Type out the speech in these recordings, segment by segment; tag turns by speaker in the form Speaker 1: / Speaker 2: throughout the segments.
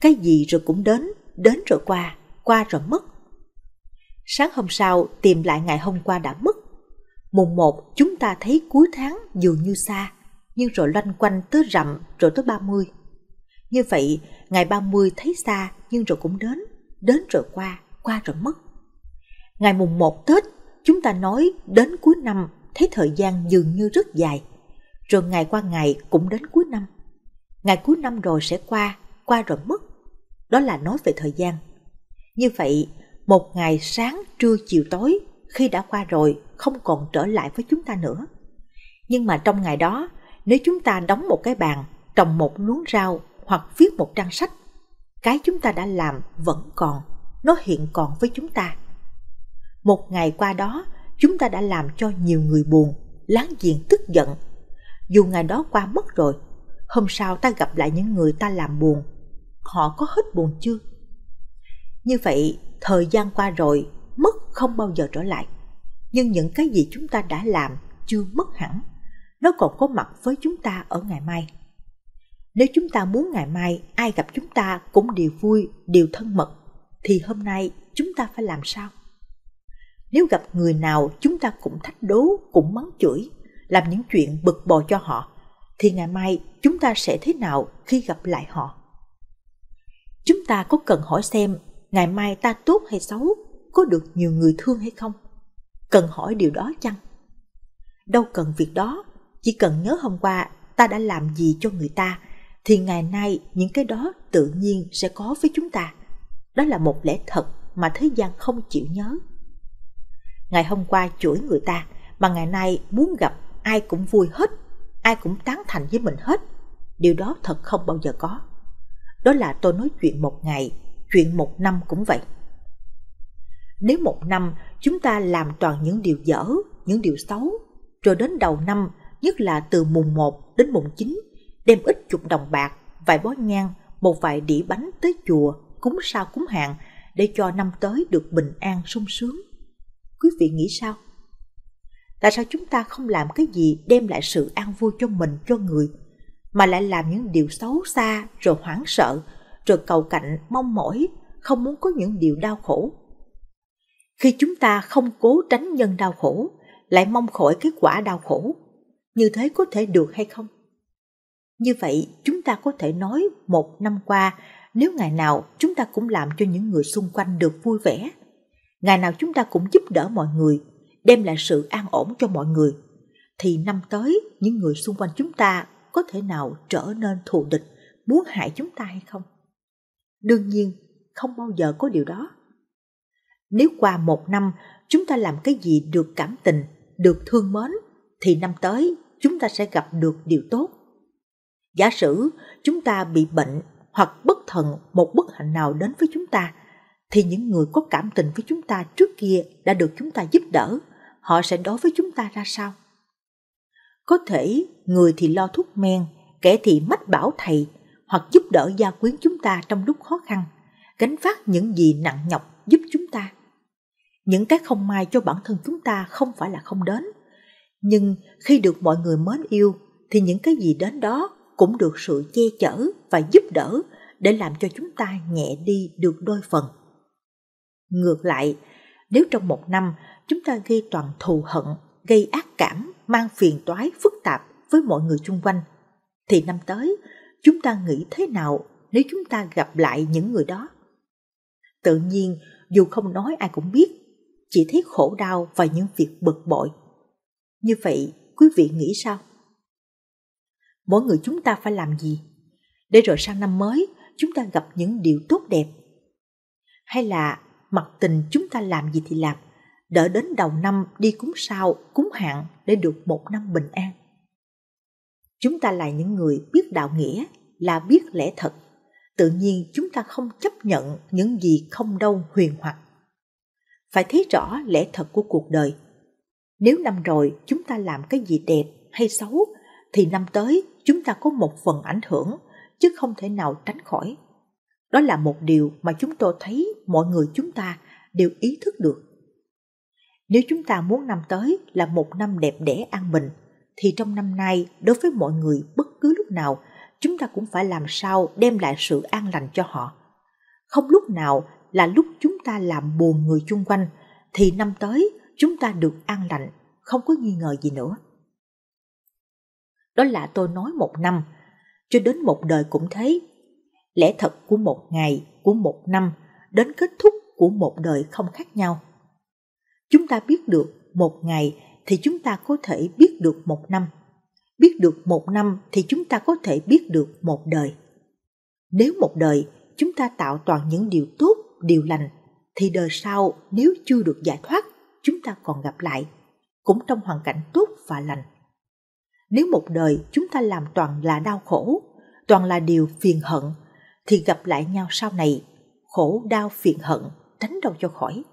Speaker 1: cái gì rồi cũng đến, đến rồi qua, qua rồi mất. Sáng hôm sau tìm lại ngày hôm qua đã mất. Mùng 1 chúng ta thấy cuối tháng dường như xa, nhưng rồi loanh quanh tới rậm rồi tới 30. Như vậy, ngày 30 thấy xa nhưng rồi cũng đến, đến rồi qua, qua rồi mất. Ngày mùng 1 Tết, chúng ta nói đến cuối năm thấy thời gian dường như rất dài, rồi ngày qua ngày cũng đến cuối năm. Ngày cuối năm rồi sẽ qua, qua rồi mất, đó là nói về thời gian. Như vậy, một ngày sáng, trưa, chiều tối khi đã qua rồi không còn trở lại với chúng ta nữa. Nhưng mà trong ngày đó, nếu chúng ta đóng một cái bàn, trồng một luống rau hoặc viết một trang sách, cái chúng ta đã làm vẫn còn, nó hiện còn với chúng ta. Một ngày qua đó, chúng ta đã làm cho nhiều người buồn, láng giềng tức giận. Dù ngày đó qua mất rồi, hôm sau ta gặp lại những người ta làm buồn họ có hết buồn chưa? Như vậy, thời gian qua rồi, mất không bao giờ trở lại. Nhưng những cái gì chúng ta đã làm chưa mất hẳn, nó còn có mặt với chúng ta ở ngày mai. Nếu chúng ta muốn ngày mai ai gặp chúng ta cũng đều vui, đều thân mật, thì hôm nay chúng ta phải làm sao? Nếu gặp người nào chúng ta cũng thách đố, cũng mắng chửi, làm những chuyện bực bội cho họ, thì ngày mai chúng ta sẽ thế nào khi gặp lại họ? Chúng ta có cần hỏi xem ngày mai ta tốt hay xấu, có được nhiều người thương hay không? Cần hỏi điều đó chăng? Đâu cần việc đó, chỉ cần nhớ hôm qua ta đã làm gì cho người ta, thì ngày nay những cái đó tự nhiên sẽ có với chúng ta. Đó là một lẽ thật mà thế gian không chịu nhớ. Ngày hôm qua chửi người ta, mà ngày nay muốn gặp ai cũng vui hết, ai cũng tán thành với mình hết. Điều đó thật không bao giờ có đó là tôi nói chuyện một ngày, chuyện một năm cũng vậy. Nếu một năm chúng ta làm toàn những điều dở, những điều xấu, rồi đến đầu năm, nhất là từ mùng 1 đến mùng 9, đem ít chục đồng bạc, vài bó nhang, một vài đĩa bánh tới chùa, cúng sao cúng hạn để cho năm tới được bình an sung sướng. Quý vị nghĩ sao? Tại sao chúng ta không làm cái gì đem lại sự an vui cho mình, cho người, mà lại làm những điều xấu xa rồi hoảng sợ, rồi cầu cạnh mong mỏi, không muốn có những điều đau khổ. Khi chúng ta không cố tránh nhân đau khổ, lại mong khỏi kết quả đau khổ, như thế có thể được hay không? Như vậy, chúng ta có thể nói một năm qua, nếu ngày nào chúng ta cũng làm cho những người xung quanh được vui vẻ, ngày nào chúng ta cũng giúp đỡ mọi người, đem lại sự an ổn cho mọi người, thì năm tới những người xung quanh chúng ta có thể nào trở nên thù địch muốn hại chúng ta hay không đương nhiên không bao giờ có điều đó nếu qua một năm chúng ta làm cái gì được cảm tình được thương mến thì năm tới chúng ta sẽ gặp được điều tốt giả sử chúng ta bị bệnh hoặc bất thần một bất hạnh nào đến với chúng ta thì những người có cảm tình với chúng ta trước kia đã được chúng ta giúp đỡ họ sẽ đối với chúng ta ra sao có thể người thì lo thuốc men, kẻ thì mách bảo thầy hoặc giúp đỡ gia quyến chúng ta trong lúc khó khăn, gánh vác những gì nặng nhọc giúp chúng ta. Những cái không may cho bản thân chúng ta không phải là không đến, nhưng khi được mọi người mến yêu thì những cái gì đến đó cũng được sự che chở và giúp đỡ để làm cho chúng ta nhẹ đi được đôi phần. Ngược lại, nếu trong một năm chúng ta ghi toàn thù hận gây ác cảm, mang phiền toái phức tạp với mọi người xung quanh, thì năm tới chúng ta nghĩ thế nào nếu chúng ta gặp lại những người đó? Tự nhiên, dù không nói ai cũng biết, chỉ thấy khổ đau và những việc bực bội. Như vậy, quý vị nghĩ sao? Mỗi người chúng ta phải làm gì? Để rồi sang năm mới, chúng ta gặp những điều tốt đẹp. Hay là mặc tình chúng ta làm gì thì làm? đợi đến đầu năm đi cúng sao, cúng hạn để được một năm bình an. Chúng ta là những người biết đạo nghĩa, là biết lẽ thật. Tự nhiên chúng ta không chấp nhận những gì không đâu huyền hoặc. Phải thấy rõ lẽ thật của cuộc đời. Nếu năm rồi chúng ta làm cái gì đẹp hay xấu, thì năm tới chúng ta có một phần ảnh hưởng, chứ không thể nào tránh khỏi. Đó là một điều mà chúng tôi thấy mọi người chúng ta đều ý thức được nếu chúng ta muốn năm tới là một năm đẹp đẽ an bình, thì trong năm nay đối với mọi người bất cứ lúc nào, chúng ta cũng phải làm sao đem lại sự an lành cho họ. Không lúc nào là lúc chúng ta làm buồn người chung quanh, thì năm tới chúng ta được an lành, không có nghi ngờ gì nữa. Đó là tôi nói một năm, cho đến một đời cũng thế. Lẽ thật của một ngày, của một năm, đến kết thúc của một đời không khác nhau. Chúng ta biết được một ngày thì chúng ta có thể biết được một năm. Biết được một năm thì chúng ta có thể biết được một đời. Nếu một đời chúng ta tạo toàn những điều tốt, điều lành, thì đời sau nếu chưa được giải thoát, chúng ta còn gặp lại, cũng trong hoàn cảnh tốt và lành. Nếu một đời chúng ta làm toàn là đau khổ, toàn là điều phiền hận, thì gặp lại nhau sau này, khổ đau phiền hận, tránh đâu cho khỏi.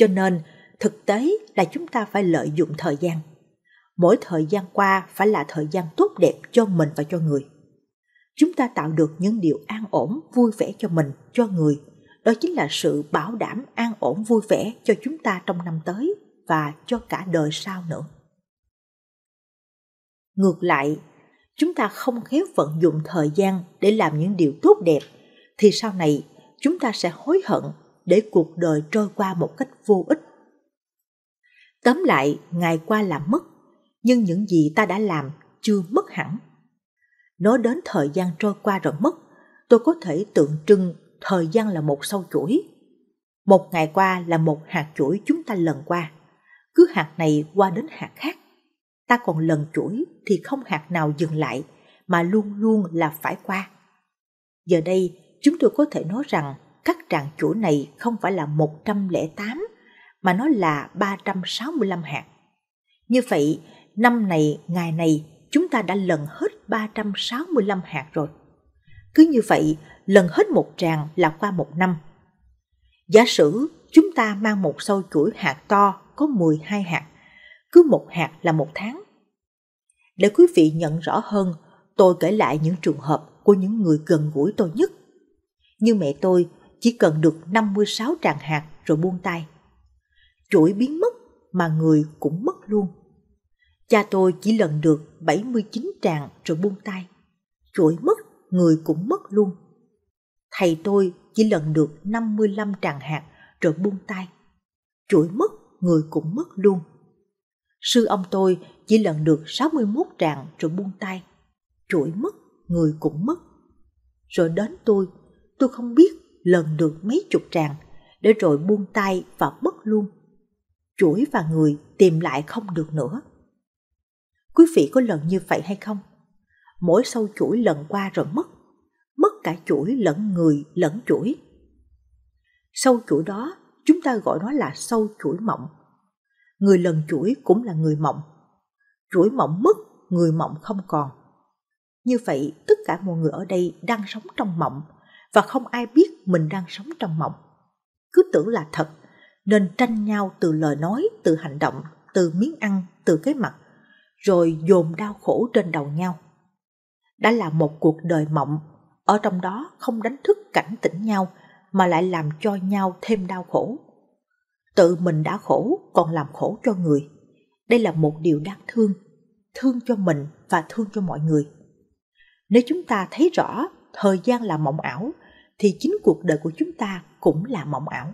Speaker 1: Cho nên, thực tế là chúng ta phải lợi dụng thời gian. Mỗi thời gian qua phải là thời gian tốt đẹp cho mình và cho người. Chúng ta tạo được những điều an ổn, vui vẻ cho mình, cho người. Đó chính là sự bảo đảm an ổn vui vẻ cho chúng ta trong năm tới và cho cả đời sau nữa. Ngược lại, chúng ta không khéo vận dụng thời gian để làm những điều tốt đẹp thì sau này chúng ta sẽ hối hận để cuộc đời trôi qua một cách vô ích. Tóm lại, ngày qua là mất, nhưng những gì ta đã làm chưa mất hẳn. Nói đến thời gian trôi qua rồi mất, tôi có thể tượng trưng thời gian là một sâu chuỗi. Một ngày qua là một hạt chuỗi chúng ta lần qua, cứ hạt này qua đến hạt khác. Ta còn lần chuỗi thì không hạt nào dừng lại, mà luôn luôn là phải qua. Giờ đây, chúng tôi có thể nói rằng các tràng chuỗi này không phải là 108 mà nó là 365 hạt. Như vậy, năm này, ngày này chúng ta đã lần hết 365 hạt rồi. Cứ như vậy, lần hết một tràng là qua một năm. Giả sử chúng ta mang một sâu chuỗi hạt to có 12 hạt, cứ một hạt là một tháng. Để quý vị nhận rõ hơn, tôi kể lại những trường hợp của những người gần gũi tôi nhất. Như mẹ tôi chỉ cần được 56 tràng hạt rồi buông tay. Chuỗi biến mất mà người cũng mất luôn. Cha tôi chỉ lần được 79 tràng rồi buông tay. Chuỗi mất, người cũng mất luôn. Thầy tôi chỉ lần được 55 tràng hạt rồi buông tay. Chuỗi mất, người cũng mất luôn. Sư ông tôi chỉ lần được 61 tràng rồi buông tay. Chuỗi mất, người cũng mất. Rồi đến tôi, tôi không biết lần được mấy chục tràng, để rồi buông tay và mất luôn. Chuỗi và người tìm lại không được nữa. Quý vị có lần như vậy hay không? Mỗi sâu chuỗi lần qua rồi mất, mất cả chuỗi lẫn người lẫn chuỗi. Sâu chuỗi đó chúng ta gọi nó là sâu chuỗi mộng. Người lần chuỗi cũng là người mộng. Chuỗi mộng mất, người mộng không còn. Như vậy, tất cả mọi người ở đây đang sống trong mộng và không ai biết mình đang sống trong mộng. Cứ tưởng là thật, nên tranh nhau từ lời nói, từ hành động, từ miếng ăn, từ cái mặt, rồi dồn đau khổ trên đầu nhau. Đã là một cuộc đời mộng, ở trong đó không đánh thức cảnh tỉnh nhau mà lại làm cho nhau thêm đau khổ. Tự mình đã khổ còn làm khổ cho người. Đây là một điều đáng thương, thương cho mình và thương cho mọi người. Nếu chúng ta thấy rõ thời gian là mộng ảo thì chính cuộc đời của chúng ta cũng là mộng ảo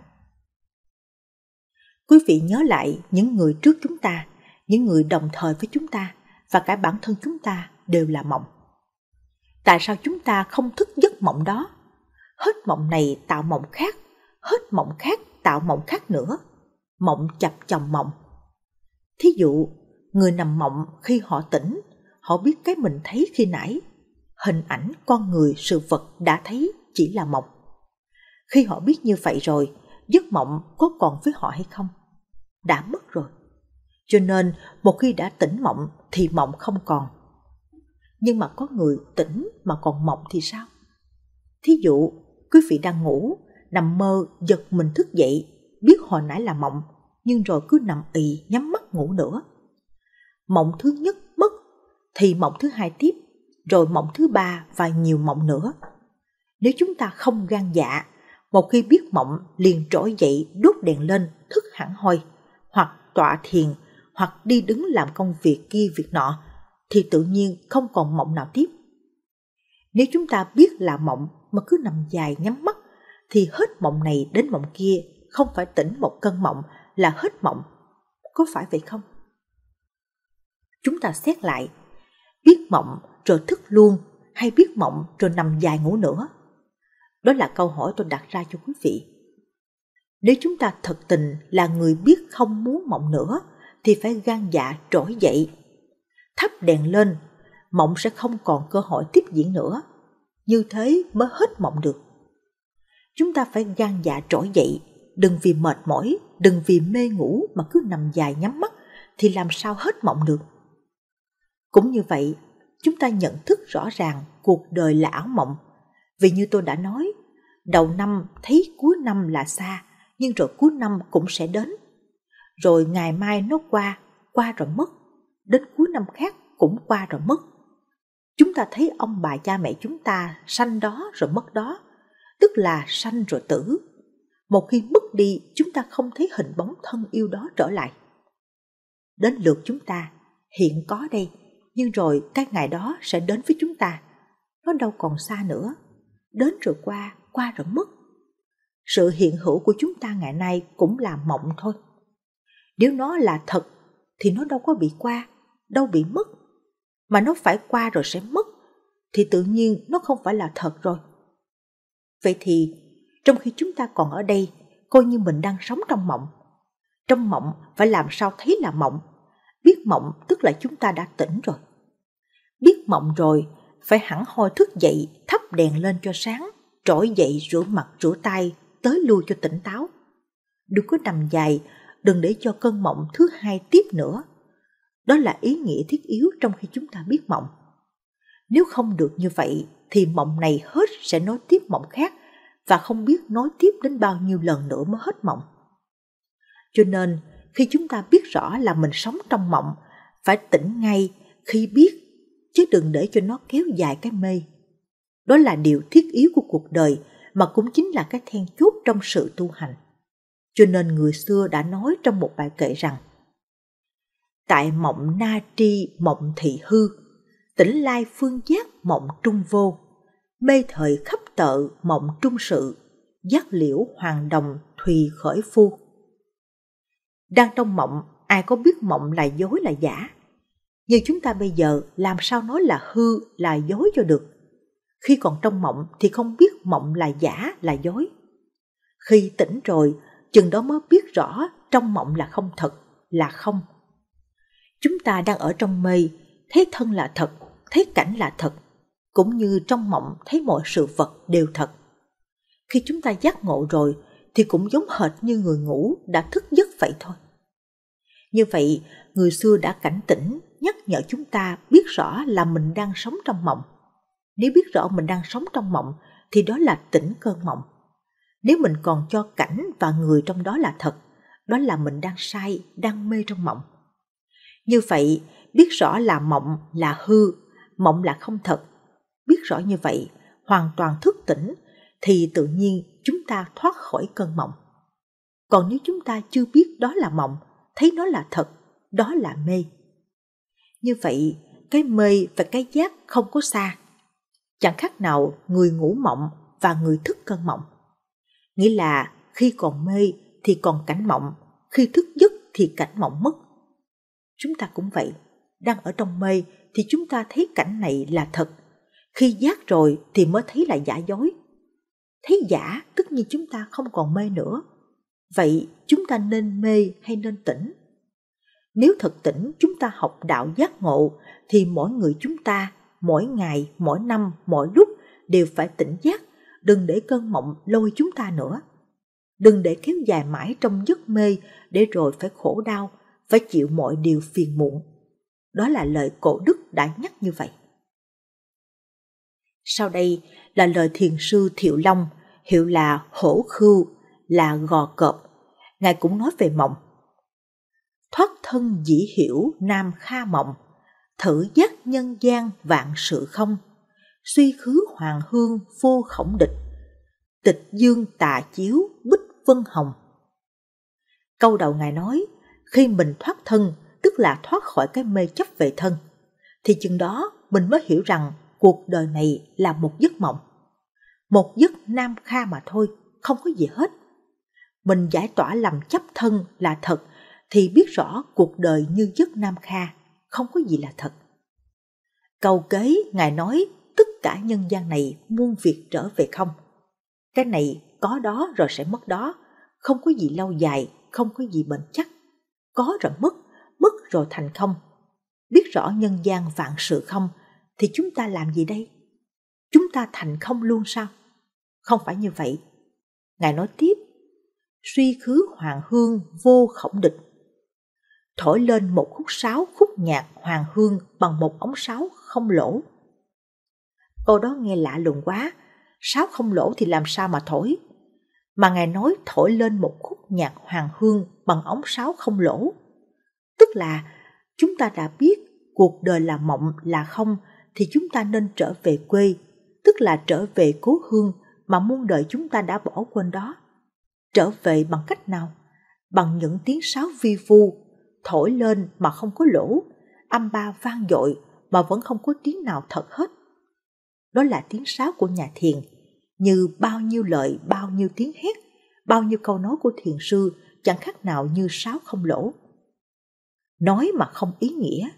Speaker 1: quý vị nhớ lại những người trước chúng ta những người đồng thời với chúng ta và cả bản thân chúng ta đều là mộng tại sao chúng ta không thức giấc mộng đó hết mộng này tạo mộng khác hết mộng khác tạo mộng khác nữa mộng chập chồng mộng thí dụ người nằm mộng khi họ tỉnh họ biết cái mình thấy khi nãy hình ảnh con người sự vật đã thấy chỉ là mộng. Khi họ biết như vậy rồi, giấc mộng có còn với họ hay không? Đã mất rồi. Cho nên một khi đã tỉnh mộng thì mộng không còn. Nhưng mà có người tỉnh mà còn mộng thì sao? Thí dụ, quý vị đang ngủ, nằm mơ, giật mình thức dậy, biết hồi nãy là mộng, nhưng rồi cứ nằm ì nhắm mắt ngủ nữa. Mộng thứ nhất mất, thì mộng thứ hai tiếp, rồi mộng thứ ba và nhiều mộng nữa. Nếu chúng ta không gan dạ, một khi biết mộng liền trỗi dậy đốt đèn lên thức hẳn hoi, hoặc tọa thiền, hoặc đi đứng làm công việc kia việc nọ, thì tự nhiên không còn mộng nào tiếp. Nếu chúng ta biết là mộng mà cứ nằm dài nhắm mắt, thì hết mộng này đến mộng kia, không phải tỉnh một cơn mộng là hết mộng. Có phải vậy không? Chúng ta xét lại, biết mộng rồi thức luôn hay biết mộng rồi nằm dài ngủ nữa đó là câu hỏi tôi đặt ra cho quý vị. Nếu chúng ta thật tình là người biết không muốn mộng nữa, thì phải gan dạ trỗi dậy. Thắp đèn lên, mộng sẽ không còn cơ hội tiếp diễn nữa. Như thế mới hết mộng được. Chúng ta phải gan dạ trỗi dậy, đừng vì mệt mỏi, đừng vì mê ngủ mà cứ nằm dài nhắm mắt thì làm sao hết mộng được. Cũng như vậy, chúng ta nhận thức rõ ràng cuộc đời là ảo mộng vì như tôi đã nói, đầu năm thấy cuối năm là xa, nhưng rồi cuối năm cũng sẽ đến. Rồi ngày mai nó qua, qua rồi mất, đến cuối năm khác cũng qua rồi mất. Chúng ta thấy ông bà cha mẹ chúng ta sanh đó rồi mất đó, tức là sanh rồi tử. Một khi mất đi, chúng ta không thấy hình bóng thân yêu đó trở lại. Đến lượt chúng ta, hiện có đây, nhưng rồi cái ngày đó sẽ đến với chúng ta. Nó đâu còn xa nữa đến rồi qua qua rồi mất sự hiện hữu của chúng ta ngày nay cũng là mộng thôi nếu nó là thật thì nó đâu có bị qua đâu bị mất mà nó phải qua rồi sẽ mất thì tự nhiên nó không phải là thật rồi vậy thì trong khi chúng ta còn ở đây coi như mình đang sống trong mộng trong mộng phải làm sao thấy là mộng biết mộng tức là chúng ta đã tỉnh rồi biết mộng rồi phải hẳn hoi thức dậy, thắp đèn lên cho sáng, trỗi dậy rửa mặt rửa tay, tới lui cho tỉnh táo. Đừng có nằm dài, đừng để cho cơn mộng thứ hai tiếp nữa. Đó là ý nghĩa thiết yếu trong khi chúng ta biết mộng. Nếu không được như vậy thì mộng này hết sẽ nối tiếp mộng khác và không biết nối tiếp đến bao nhiêu lần nữa mới hết mộng. Cho nên, khi chúng ta biết rõ là mình sống trong mộng, phải tỉnh ngay khi biết chứ đừng để cho nó kéo dài cái mê. Đó là điều thiết yếu của cuộc đời mà cũng chính là cái then chốt trong sự tu hành. Cho nên người xưa đã nói trong một bài kệ rằng Tại mộng na tri mộng thị hư, tỉnh lai phương giác mộng trung vô, mê thời khắp tợ mộng trung sự, giác liễu hoàng đồng thùy khởi phu. Đang trong mộng, ai có biết mộng là dối là giả? như chúng ta bây giờ làm sao nói là hư là dối cho được khi còn trong mộng thì không biết mộng là giả là dối khi tỉnh rồi chừng đó mới biết rõ trong mộng là không thật là không chúng ta đang ở trong mây thấy thân là thật thấy cảnh là thật cũng như trong mộng thấy mọi sự vật đều thật khi chúng ta giác ngộ rồi thì cũng giống hệt như người ngủ đã thức giấc vậy thôi như vậy người xưa đã cảnh tỉnh nhắc nhở chúng ta biết rõ là mình đang sống trong mộng nếu biết rõ mình đang sống trong mộng thì đó là tỉnh cơn mộng nếu mình còn cho cảnh và người trong đó là thật đó là mình đang sai đang mê trong mộng như vậy biết rõ là mộng là hư mộng là không thật biết rõ như vậy hoàn toàn thức tỉnh thì tự nhiên chúng ta thoát khỏi cơn mộng còn nếu chúng ta chưa biết đó là mộng thấy nó là thật đó là mê như vậy, cái mê và cái giác không có xa. Chẳng khác nào người ngủ mộng và người thức cơn mộng. Nghĩa là khi còn mê thì còn cảnh mộng, khi thức giấc thì cảnh mộng mất. Chúng ta cũng vậy, đang ở trong mê thì chúng ta thấy cảnh này là thật, khi giác rồi thì mới thấy là giả dối. Thấy giả tức như chúng ta không còn mê nữa. Vậy chúng ta nên mê hay nên tỉnh? nếu thật tỉnh chúng ta học đạo giác ngộ thì mỗi người chúng ta mỗi ngày mỗi năm mỗi lúc đều phải tỉnh giác đừng để cơn mộng lôi chúng ta nữa đừng để kéo dài mãi trong giấc mê để rồi phải khổ đau phải chịu mọi điều phiền muộn đó là lời cổ đức đã nhắc như vậy sau đây là lời thiền sư thiệu long hiệu là hổ khưu là gò cọp ngài cũng nói về mộng thân dĩ hiểu nam kha mộng, thử giác nhân gian vạn sự không, suy khứ hoàng hương vô khổng địch, tịch dương tà chiếu bích vân hồng. Câu đầu ngài nói, khi mình thoát thân, tức là thoát khỏi cái mê chấp về thân, thì chừng đó mình mới hiểu rằng cuộc đời này là một giấc mộng. Một giấc nam kha mà thôi, không có gì hết. Mình giải tỏa làm chấp thân là thật thì biết rõ cuộc đời như giấc Nam Kha, không có gì là thật. Cầu kế, Ngài nói tất cả nhân gian này muôn việc trở về không. Cái này có đó rồi sẽ mất đó, không có gì lâu dài, không có gì bền chắc. Có rồi mất, mất rồi thành không. Biết rõ nhân gian vạn sự không, thì chúng ta làm gì đây? Chúng ta thành không luôn sao? Không phải như vậy. Ngài nói tiếp, suy khứ hoàng hương vô khổng địch, thổi lên một khúc sáo khúc nhạc hoàng hương bằng một ống sáo không lỗ. Câu đó nghe lạ lùng quá, sáo không lỗ thì làm sao mà thổi? Mà ngài nói thổi lên một khúc nhạc hoàng hương bằng ống sáo không lỗ. Tức là chúng ta đã biết cuộc đời là mộng là không thì chúng ta nên trở về quê, tức là trở về cố hương mà muôn đời chúng ta đã bỏ quên đó. Trở về bằng cách nào? Bằng những tiếng sáo vi vu thổi lên mà không có lỗ, âm ba vang dội mà vẫn không có tiếng nào thật hết. Đó là tiếng sáo của nhà thiền, như bao nhiêu lời, bao nhiêu tiếng hét, bao nhiêu câu nói của thiền sư chẳng khác nào như sáo không lỗ. Nói mà không ý nghĩa,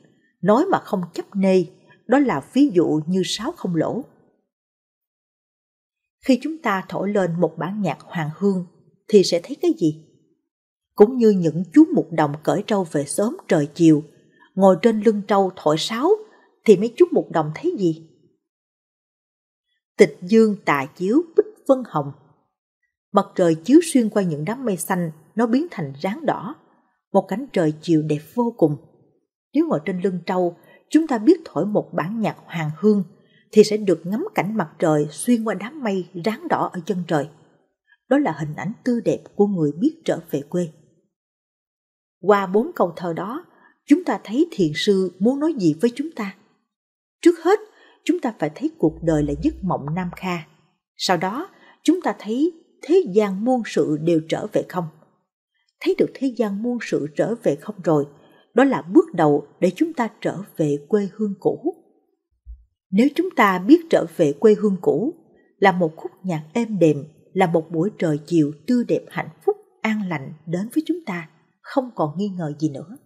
Speaker 1: nói mà không chấp nê, đó là ví dụ như sáo không lỗ. Khi chúng ta thổi lên một bản nhạc hoàng hương thì sẽ thấy cái gì? cũng như những chú mục đồng cởi trâu về sớm trời chiều, ngồi trên lưng trâu thổi sáo, thì mấy chú mục đồng thấy gì? Tịch dương tà chiếu bích vân hồng. Mặt trời chiếu xuyên qua những đám mây xanh, nó biến thành ráng đỏ. Một cánh trời chiều đẹp vô cùng. Nếu ngồi trên lưng trâu, chúng ta biết thổi một bản nhạc hoàng hương, thì sẽ được ngắm cảnh mặt trời xuyên qua đám mây ráng đỏ ở chân trời. Đó là hình ảnh tươi đẹp của người biết trở về quê. Qua bốn câu thơ đó, chúng ta thấy thiền sư muốn nói gì với chúng ta. Trước hết, chúng ta phải thấy cuộc đời là giấc mộng nam kha. Sau đó, chúng ta thấy thế gian muôn sự đều trở về không. Thấy được thế gian muôn sự trở về không rồi, đó là bước đầu để chúng ta trở về quê hương cũ. Nếu chúng ta biết trở về quê hương cũ, là một khúc nhạc êm đềm, là một buổi trời chiều tươi đẹp hạnh phúc, an lành đến với chúng ta không còn nghi ngờ gì nữa